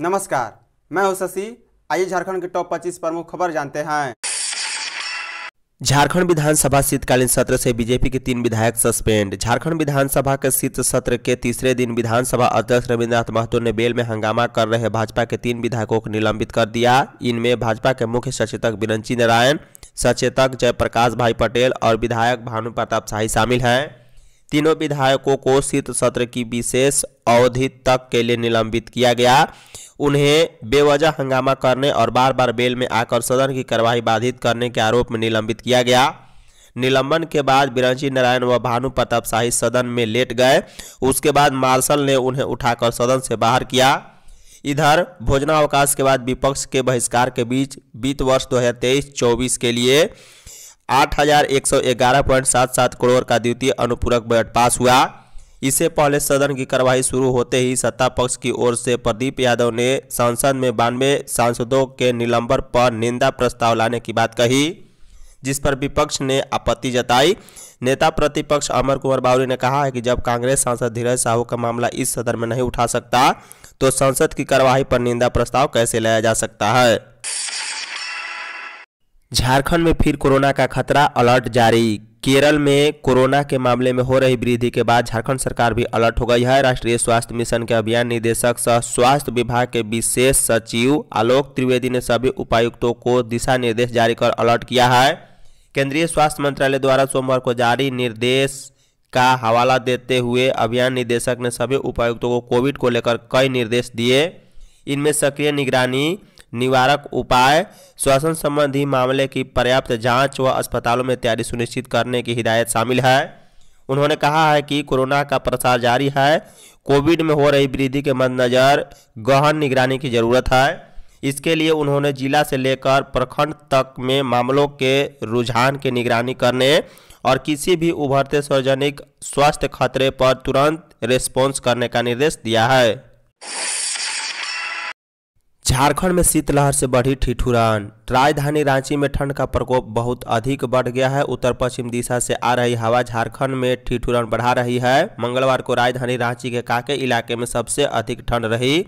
नमस्कार मैं हूं शशि आइए झारखंड के टॉप 25 प्रमुख खबर जानते हैं झारखंड विधानसभा शीतकालीन सत्र से बीजेपी के तीन विधायक सस्पेंड झारखंड विधानसभा के शीत सत्र के तीसरे दिन विधानसभा अध्यक्ष रविन्द्रनाथ महतो ने बेल में हंगामा कर रहे भाजपा के तीन विधायकों को निलंबित कर दिया इनमें भाजपा के मुख्य सचेतक विरंची नारायण सचेतक जयप्रकाश भाई पटेल और विधायक भानु प्रताप शाही शामिल हैं तीनों विधायकों को शीत सत्र की विशेष अवधि तक के लिए निलंबित किया गया उन्हें बेवजह हंगामा करने और बार बार बेल में आकर सदन की कार्यवाही बाधित करने के आरोप में निलंबित किया गया निलंबन के बाद बिरंजी नारायण व भानु प्रताप शाही सदन में लेट गए उसके बाद मार्शल ने उन्हें उठाकर सदन से बाहर किया इधर भोजनावकाश के बाद विपक्ष के बहिष्कार के बीच वित्त वर्ष 2023-24 के लिए 8,111.77 करोड़ का द्वितीय अनुपूरक बजट पास हुआ इससे पहले सदन की कार्यवाही शुरू होते ही सत्ता पक्ष की ओर से प्रदीप यादव ने संसद में बानवे सांसदों के निलंबन पर निंदा प्रस्ताव लाने की बात कही जिस पर विपक्ष ने आपत्ति जताई नेता प्रतिपक्ष अमर कुमार बावरी ने कहा है कि जब कांग्रेस सांसद धीरज साहू का मामला इस सदन में नहीं उठा सकता तो संसद की कार्यवाही पर निंदा प्रस्ताव कैसे लाया जा सकता है झारखंड में फिर कोरोना का खतरा अलर्ट जारी केरल में कोरोना के मामले में हो रही वृद्धि के बाद झारखंड सरकार भी अलर्ट हो गई है राष्ट्रीय स्वास्थ्य मिशन के अभियान निदेशक सह स्वास्थ्य विभाग के विशेष सचिव आलोक त्रिवेदी ने सभी उपायुक्तों को दिशा निर्देश जारी कर अलर्ट किया है केंद्रीय स्वास्थ्य मंत्रालय द्वारा सोमवार को जारी निर्देश का हवाला देते हुए अभियान निदेशक ने सभी उपायुक्तों को कोविड को लेकर कई निर्देश दिए इनमें सक्रिय निगरानी निवारक उपाय श्वसन संबंधी मामले की पर्याप्त जांच व अस्पतालों में तैयारी सुनिश्चित करने की हिदायत शामिल है उन्होंने कहा है कि कोरोना का प्रसार जारी है कोविड में हो रही वृद्धि के मद्देनज़र गहन निगरानी की जरूरत है इसके लिए उन्होंने जिला से लेकर प्रखंड तक में मामलों के रुझान की निगरानी करने और किसी भी उभरते सार्वजनिक स्वास्थ्य खतरे पर तुरंत रेस्पॉन्स करने का निर्देश दिया है झारखंड में शीतलहर से बढ़ी ठिठुरान राजधानी रांची में ठंड का प्रकोप बहुत अधिक बढ़ गया है उत्तर पश्चिम दिशा से आ रही हवा झारखंड में ठिठुरान बढ़ा रही है मंगलवार को राजधानी रांची के काके इलाके में सबसे अधिक ठंड रही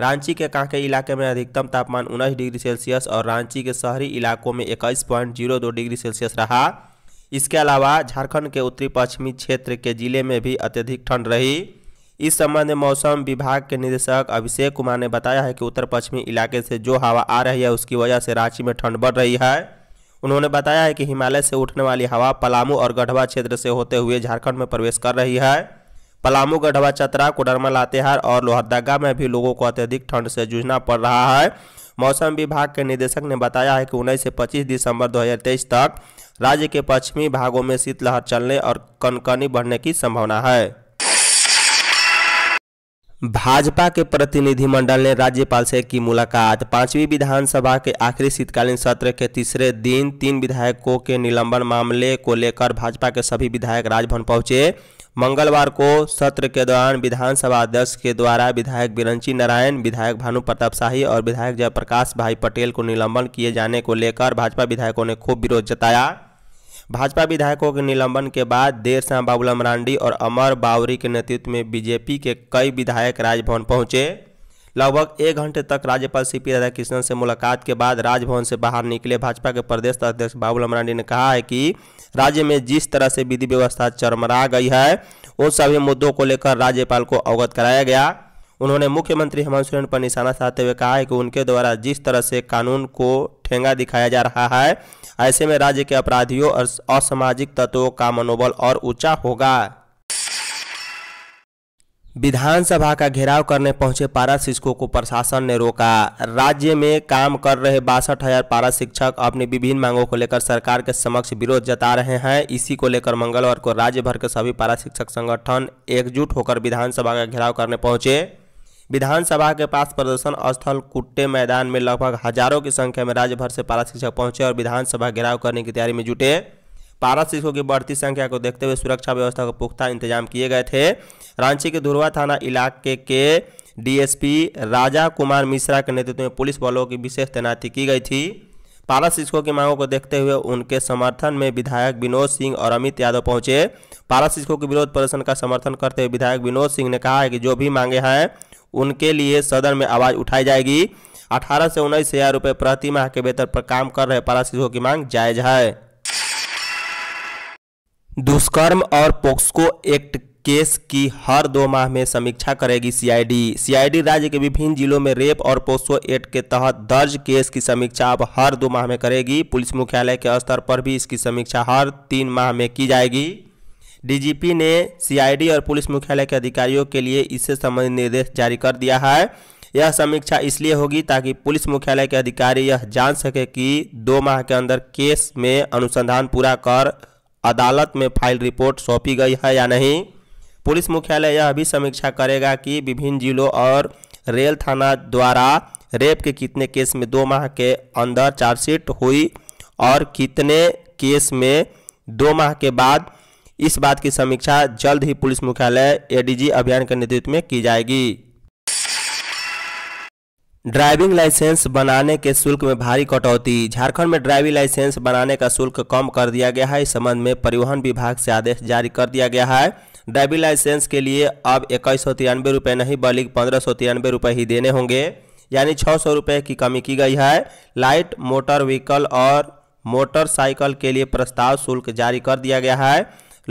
रांची के कांके इलाके में अधिकतम तापमान उन्नीस डिग्री सेल्सियस और रांची के शहरी इलाकों में इक्कीस पॉइंट जीरो दो डिग्री सेल्सियस रहा इसके अलावा झारखंड के उत्तरी पश्चिमी क्षेत्र के जिले में भी अत्यधिक ठंड रही इस संबंध में मौसम विभाग के निदेशक अभिषेक कुमार ने बताया है कि उत्तर पश्चिमी इलाके से जो हवा आ रही है उसकी वजह से रांची में ठंड बढ़ रही है उन्होंने बताया है कि हिमालय से उठने वाली हवा पलामू और गढ़वा क्षेत्र से होते हुए झारखंड में प्रवेश कर रही है पलामू गढ़वा चतरा कोडरमा लातेहार और लोहरदगा में भी लोगों को अत्यधिक ठंड से जूझना पड़ रहा है मौसम विभाग के निदेशक ने बताया है कि उन्नीस से पच्चीस दिसंबर दो तक राज्य के पश्चिमी भागों में शीतलहर चलने और कनकनी बढ़ने की संभावना है भाजपा के प्रतिनिधिमंडल ने राज्यपाल से की मुलाकात पांचवी विधानसभा के आखिरी शीतकालीन सत्र के तीसरे दिन तीन विधायकों के निलंबन मामले को लेकर भाजपा के सभी विधायक राजभवन पहुंचे मंगलवार को सत्र के दौरान विधानसभा अध्यक्ष के द्वारा विधायक बिरंची नारायण विधायक भानु प्रताप शाही और विधायक जयप्रकाश भाई पटेल को निलंबन किए जाने को लेकर भाजपा विधायकों ने खूब विरोध जताया भाजपा विधायकों के निलंबन के बाद देर शाम बाबूलाल मरांडी और अमर बावरी के नेतृत्व में बीजेपी के कई विधायक राजभवन पहुंचे लगभग एक घंटे तक राज्यपाल सी पी राधाकृष्णन से मुलाकात के बाद राजभवन से बाहर निकले भाजपा के प्रदेश अध्यक्ष बाबूलाल मरांडी ने कहा है कि राज्य में जिस तरह से विधि व्यवस्था चरमरा गई है उन सभी मुद्दों को लेकर राज्यपाल को अवगत कराया गया उन्होंने मुख्यमंत्री हेमंत सोरेन पर निशाना साधते हुए कहा है कि उनके द्वारा जिस तरह से कानून को ठेंगा दिखाया जा रहा है ऐसे में राज्य के अपराधियों और असामाजिक तत्वों का मनोबल और ऊंचा होगा विधानसभा का घेराव करने पहुंचे पारा शिक्षकों को प्रशासन ने रोका राज्य में काम कर रहे बासठ हजार पारा शिक्षक अपनी विभिन्न मांगों को लेकर सरकार के समक्ष विरोध जता रहे हैं इसी को लेकर मंगलवार को राज्य भर के सभी पारा शिक्षक संगठन एकजुट होकर विधानसभा का घेराव करने पहुंचे विधानसभा के पास प्रदर्शन स्थल कुट्टे मैदान में लगभग हजारों की संख्या में राज्य भर से पारा शिक्षक पहुंचे और विधानसभा घेराव करने की तैयारी में जुटे पारा शिक्षकों की बढ़ती संख्या को देखते हुए सुरक्षा व्यवस्था को पुख्ता इंतजाम किए गए थे रांची के धुरवा थाना इलाके के डीएसपी राजा कुमार मिश्रा के नेतृत्व में पुलिस बलों की विशेष तैनाती की गई थी पारा शिक्षकों की मांगों को देखते हुए उनके समर्थन में विधायक विनोद सिंह और अमित यादव पहुंचे पारा शिक्षकों के विरोध प्रदर्शन का समर्थन करते हुए विधायक विनोद सिंह ने कहा है कि जो भी मांगे हैं उनके लिए सदन में आवाज़ उठाई जाएगी अठारह से उन्नीस हज़ार रुपये प्रति माह के वेतन पर काम कर रहे पारा शिक्षकों की मांग जायज़ है दुष्कर्म और पोक्सको एक्ट केस की हर दो माह में समीक्षा करेगी सीआईडी सीआईडी राज्य के विभिन्न जिलों में रेप और पोस्को एक्ट के तहत दर्ज केस की समीक्षा अब हर दो माह में करेगी पुलिस मुख्यालय के स्तर पर भी इसकी समीक्षा हर तीन माह में की जाएगी डीजीपी ने सीआईडी और पुलिस मुख्यालय के अधिकारियों के लिए इससे संबंधित निर्देश जारी कर दिया है यह समीक्षा इसलिए होगी ताकि पुलिस मुख्यालय के अधिकारी यह जान सके कि दो माह के अंदर केस में अनुसंधान पूरा कर अदालत में फाइल रिपोर्ट सौंपी गई है या नहीं पुलिस मुख्यालय यह भी समीक्षा करेगा कि विभिन्न जिलों और रेल थाना द्वारा रेप के कितने केस में दो माह के अंदर चार्जशीट हुई और कितने केस में दो माह के बाद इस बात की समीक्षा जल्द ही पुलिस मुख्यालय एडीजी अभियान के नेतृत्व में की जाएगी ड्राइविंग लाइसेंस बनाने के शुल्क में भारी कटौती झारखंड में ड्राइविंग लाइसेंस बनाने का शुल्क कम कर दिया गया है इस संबंध में परिवहन विभाग से आदेश जारी कर दिया गया है ड्राइविंग लाइसेंस के लिए अब इक्कीस सौ तिरानवे रुपये नहीं बल्कि पंद्रह सौ तिरानवे रुपये ही देने होंगे यानी छः सौ रुपये की कमी की गई है लाइट मोटर व्हीकल और मोटरसाइकिल के लिए प्रस्ताव शुल्क जारी कर दिया गया है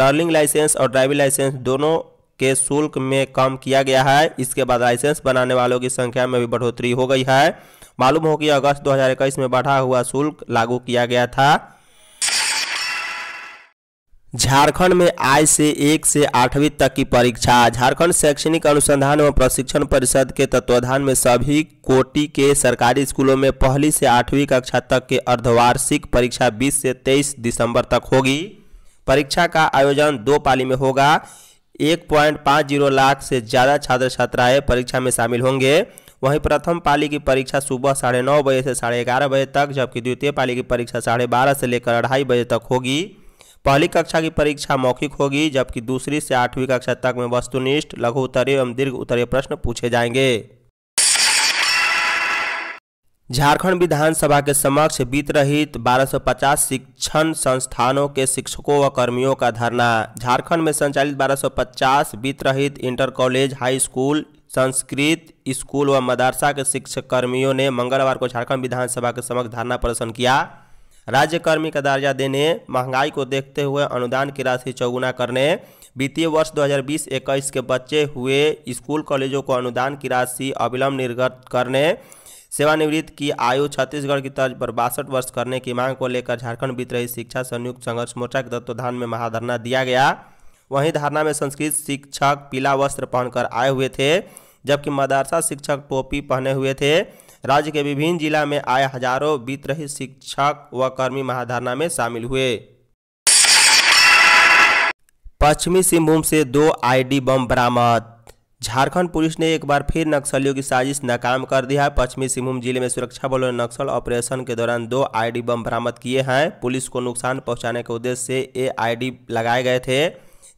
लर्निंग लाइसेंस और ड्राइविंग लाइसेंस दोनों के शुल्क में कम किया गया है इसके बाद लाइसेंस बनाने वालों की संख्या में भी बढ़ोतरी हो गई है मालूम हो कि अगस्त 2021 में बढ़ा हुआ शुल्क लागू किया गया था झारखंड में आज से एक से आठवीं तक की परीक्षा झारखंड शैक्षणिक अनुसंधान एवं प्रशिक्षण परिषद के तत्वाधान में सभी कोटि के सरकारी स्कूलों में पहली से आठवीं कक्षा तक की अर्धवार्षिक परीक्षा 20 से 23 दिसंबर तक होगी परीक्षा का आयोजन दो पाली में होगा एक पॉइंट पाँच जीरो लाख से ज़्यादा छात्र छात्राएं परीक्षा में शामिल होंगे वहीं प्रथम पाली की परीक्षा सुबह साढ़े नौ बजे से साढ़े ग्यारह बजे तक जबकि द्वितीय पाली की परीक्षा साढ़े बारह से लेकर अढ़ाई बजे तक होगी पहली कक्षा की परीक्षा मौखिक होगी जबकि दूसरी से आठवीं कक्षा तक में वस्तुनिष्ठ लघु उत्तरीय एवं दीर्घ उत्तरीय प्रश्न पूछे जाएंगे झारखंड विधानसभा के समक्ष बीत रहित 1250 शिक्षण संस्थानों के शिक्षकों व कर्मियों का धरना झारखंड में संचालित 1250 बीत रहित इंटर कॉलेज हाई स्कूल संस्कृत स्कूल व मदरसा के शिक्षक कर्मियों ने मंगलवार को झारखंड विधानसभा के समक्ष धरना प्रदर्शन किया राज्य कर्मी का दर्जा देने महंगाई को देखते हुए अनुदान की राशि चौगुना करने वित्तीय वर्ष 2020-21 के बच्चे हुए स्कूल कॉलेजों को अनुदान की राशि अविलंब निर्गत करने सेवानिवृत्त की आयु छत्तीसगढ़ की तर्ज पर बासठ वर्ष करने की मांग को लेकर झारखंड बीत रही शिक्षा संयुक्त संघर्ष मोर्चा के तत्वाधान में महाधरना दिया गया वहीं धरना में संस्कृत शिक्षक पीला वस्त्र पहनकर आए हुए थे जबकि मदरसा शिक्षक टोपी पहने हुए थे राज्य के विभिन्न जिला में आए हजारों रही शिक्षक व कर्मी महाधरना में शामिल हुए पश्चिमी सिंहभूम से दो आईडी बम बरामद झारखंड पुलिस ने एक बार फिर नक्सलियों की साजिश नाकाम कर दिया है पश्चिमी सिंहभूम जिले में सुरक्षा बलों ने नक्सल ऑपरेशन के दौरान दो आईडी बम बरामद किए हैं पुलिस को नुकसान पहुंचाने के उद्देश्य से ये आईडी लगाए गए थे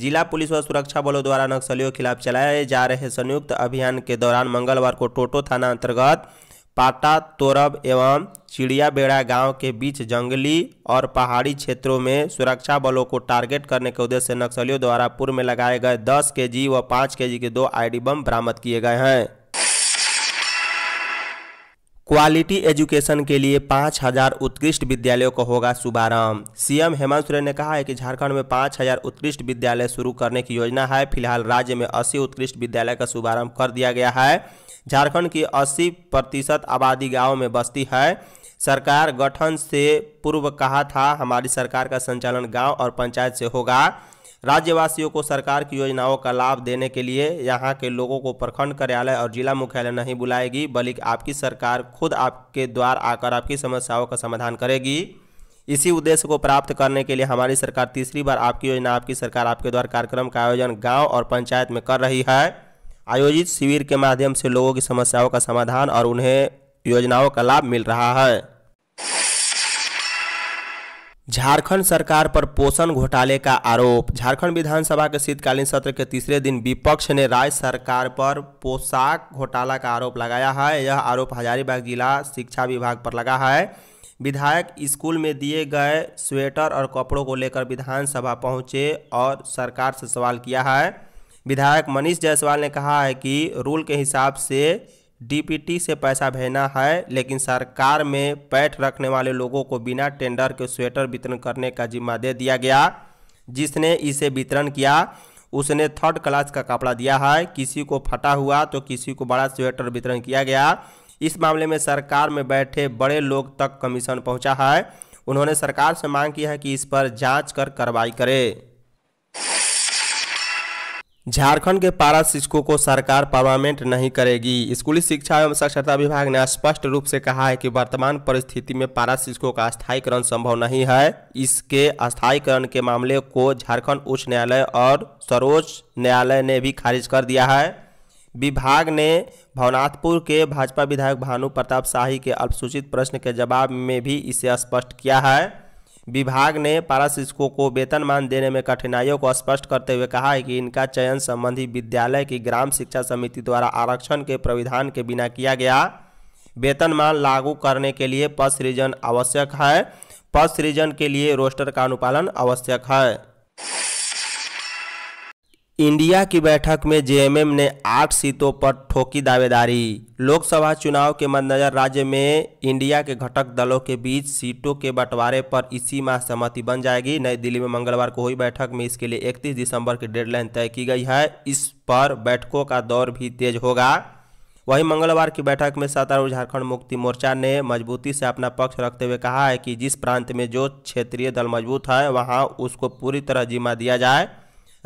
जिला पुलिस और सुरक्षा बलों द्वारा नक्सलियों के खिलाफ चलाए जा रहे संयुक्त अभियान के दौरान मंगलवार को टोटो थाना अंतर्गत पाटा तोरब एवं चिड़ियाबेड़ा गांव के बीच जंगली और पहाड़ी क्षेत्रों में सुरक्षा बलों को टारगेट करने के उद्देश्य से नक्सलियों द्वारा पूर्व में लगाए गए 10 जी व 5 जी के दो आईडी बम बरामद किए गए हैं क्वालिटी एजुकेशन के लिए पाँच हजार उत्कृष्ट विद्यालयों का होगा शुभारंभ सीएम हेमंत सोरेन ने कहा है कि झारखंड में पाँच हजार उत्कृष्ट विद्यालय शुरू करने की योजना है फिलहाल राज्य में अस्सी उत्कृष्ट विद्यालय का शुभारंभ कर दिया गया है झारखंड की अस्सी प्रतिशत आबादी गाँव में बसती है सरकार गठन से पूर्व कहा था हमारी सरकार का संचालन गांव और पंचायत से होगा राज्यवासियों को सरकार की योजनाओं का लाभ देने के लिए यहाँ के लोगों को प्रखंड कार्यालय और जिला मुख्यालय नहीं बुलाएगी बल्कि आपकी सरकार खुद आपके द्वार आकर आपकी समस्याओं का समाधान करेगी इसी उद्देश्य को प्राप्त करने के लिए हमारी सरकार तीसरी बार आपकी योजना आपकी सरकार आपके द्वार कार्यक्रम का आयोजन गाँव और पंचायत में कर रही है आयोजित शिविर के माध्यम से लोगों की समस्याओं का समाधान और उन्हें योजनाओं का लाभ मिल रहा है झारखंड सरकार पर पोषण घोटाले का आरोप झारखंड विधानसभा के शीतकालीन सत्र के तीसरे दिन विपक्ष ने राज्य सरकार पर पोशाक घोटाला का आरोप लगाया है यह आरोप हजारीबाग जिला शिक्षा विभाग पर लगा है विधायक स्कूल में दिए गए स्वेटर और कपड़ों को लेकर विधानसभा पहुंचे और सरकार से सवाल किया है विधायक मनीष जायसवाल ने कहा है कि रूल के हिसाब से डीपीटी से पैसा भेजना है लेकिन सरकार में पैठ रखने वाले लोगों को बिना टेंडर के स्वेटर वितरण करने का जिम्मा दे दिया गया जिसने इसे वितरण किया उसने थर्ड क्लास का कपड़ा दिया है किसी को फटा हुआ तो किसी को बड़ा स्वेटर वितरण किया गया इस मामले में सरकार में बैठे बड़े लोग तक कमीशन पहुंचा है उन्होंने सरकार से मांग की है कि इस पर जांच कर कार्रवाई करे झारखंड के पारा शिक्षकों को सरकार परमानेंट नहीं करेगी स्कूली शिक्षा एवं साक्षरता विभाग ने स्पष्ट रूप से कहा है कि वर्तमान परिस्थिति में पारा शिक्षकों का स्थायीकरण संभव नहीं है इसके स्थायीकरण के मामले को झारखंड उच्च न्यायालय और सर्वोच्च न्यायालय ने भी खारिज कर दिया है विभाग ने भवनाथपुर के भाजपा विधायक भानु प्रताप शाही के अल्पसूचित प्रश्न के जवाब में भी इसे स्पष्ट किया है विभाग ने पारा शिक्षकों को वेतनमान देने में कठिनाइयों को स्पष्ट करते हुए कहा है कि इनका चयन संबंधी विद्यालय की ग्राम शिक्षा समिति द्वारा आरक्षण के प्राविधान के बिना किया गया वेतनमान लागू करने के लिए पद सृजन आवश्यक है पद सृजन के लिए रोस्टर का अनुपालन आवश्यक है इंडिया की बैठक में जेएमएम ने आठ सीटों पर ठोकी दावेदारी लोकसभा चुनाव के मद्देनजर राज्य में इंडिया के घटक दलों के बीच सीटों के बंटवारे पर इसी माह सहमति बन जाएगी नई दिल्ली में मंगलवार को हुई बैठक में इसके लिए 31 दिसंबर की डेडलाइन तय की गई है इस पर बैठकों का दौर भी तेज होगा वहीं मंगलवार की बैठक में सत्तारूढ़ झारखंड मुक्ति मोर्चा ने मजबूती से अपना पक्ष रखते हुए कहा है कि जिस प्रांत में जो क्षेत्रीय दल मजबूत है वहाँ उसको पूरी तरह जिम्मा दिया जाए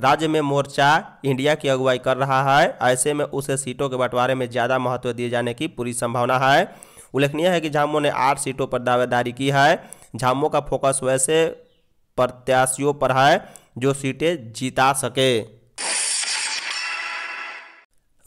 राज्य में मोर्चा इंडिया की अगुवाई कर रहा है ऐसे में उसे सीटों के बंटवारे में ज़्यादा महत्व दिए जाने की पूरी संभावना है उल्लेखनीय है कि झामो ने आठ सीटों पर दावेदारी की है झामो का फोकस वैसे प्रत्याशियों पर है जो सीटें जीता सके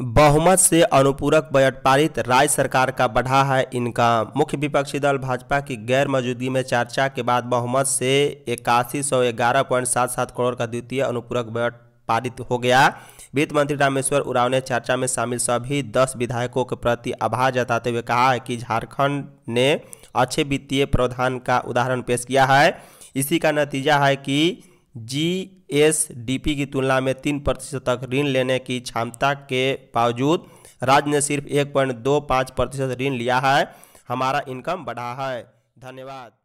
बहुमत से अनुपूरक बजट पारित राज्य सरकार का बढ़ा है इनका मुख्य विपक्षी दल भाजपा की गैर मौजूदगी में चर्चा के बाद बहुमत से इक्यासी सौ ग्यारह पॉइंट सात सात करोड़ का द्वितीय अनुपूरक बजट पारित हो गया वित्त मंत्री रामेश्वर उराव ने चर्चा में शामिल सभी दस विधायकों के प्रति आभार जताते हुए कहा है कि झारखंड ने अच्छे वित्तीय प्रावधान का उदाहरण पेश किया है इसी का नतीजा है कि जी एस डी पी की तुलना में तीन प्रतिशत तक ऋण लेने की क्षमता के बावजूद राज्य ने सिर्फ एक पॉइंट दो पाँच प्रतिशत ऋण लिया है हमारा इनकम बढ़ा है धन्यवाद